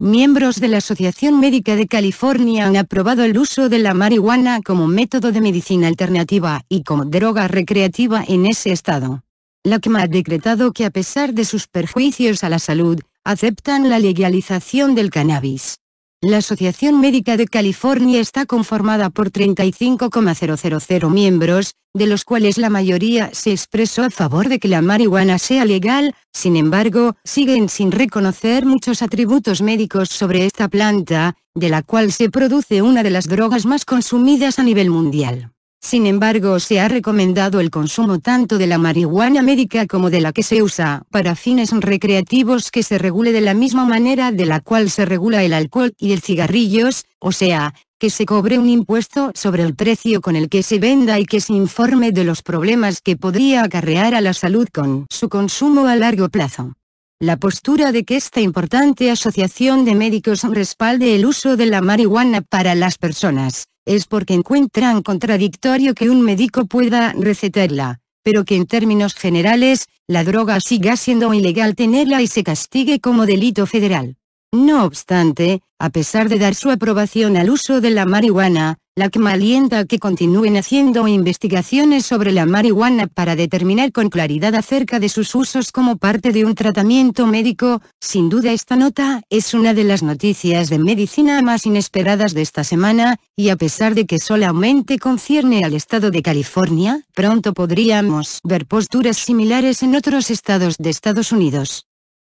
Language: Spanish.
Miembros de la Asociación Médica de California han aprobado el uso de la marihuana como método de medicina alternativa y como droga recreativa en ese estado. La CMA ha decretado que a pesar de sus perjuicios a la salud, aceptan la legalización del cannabis. La Asociación Médica de California está conformada por 35,000 miembros, de los cuales la mayoría se expresó a favor de que la marihuana sea legal, sin embargo, siguen sin reconocer muchos atributos médicos sobre esta planta, de la cual se produce una de las drogas más consumidas a nivel mundial. Sin embargo se ha recomendado el consumo tanto de la marihuana médica como de la que se usa para fines recreativos que se regule de la misma manera de la cual se regula el alcohol y el cigarrillos, o sea, que se cobre un impuesto sobre el precio con el que se venda y que se informe de los problemas que podría acarrear a la salud con su consumo a largo plazo. La postura de que esta importante asociación de médicos respalde el uso de la marihuana para las personas es porque encuentran contradictorio que un médico pueda recetarla, pero que en términos generales, la droga siga siendo ilegal tenerla y se castigue como delito federal. No obstante, a pesar de dar su aprobación al uso de la marihuana, la que alienta que continúen haciendo investigaciones sobre la marihuana para determinar con claridad acerca de sus usos como parte de un tratamiento médico. Sin duda esta nota es una de las noticias de medicina más inesperadas de esta semana, y a pesar de que solamente concierne al estado de California, pronto podríamos ver posturas similares en otros estados de Estados Unidos.